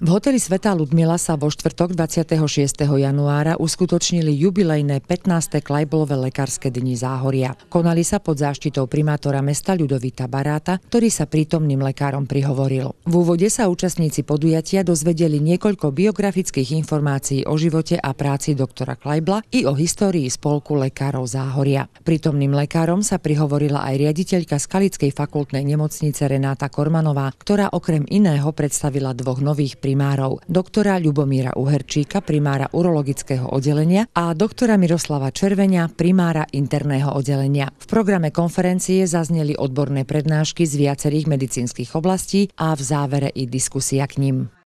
V hoteli Sveta Ludmila sa vo štvrtok 26. januára uskutočnili jubilejné 15. Klajbolové lekárske dni Záhoria. Konali sa pod záštitou primátora mesta Ľudovita Baráta, ktorý sa prítomným lekárom prihovoril. V úvode sa účastníci podujatia dozvedeli niekoľko biografických informácií o živote a práci doktora Klajbla i o histórii spolku lekárov Záhoria. Prítomným lekárom sa prihovorila aj riaditeľka Skalickej fakultnej nemocnice Renáta Kormanová, ktorá okrem iného predstavila dvoch nových prí- primárov, doktora Ľubomíra Uherčíka, primára urologického oddelenia a doktora Miroslava Červenia, primára interného oddelenia. V programe konferencie zazneli odborné prednášky z viacerých medicínskych oblastí a v závere i diskusia k ním.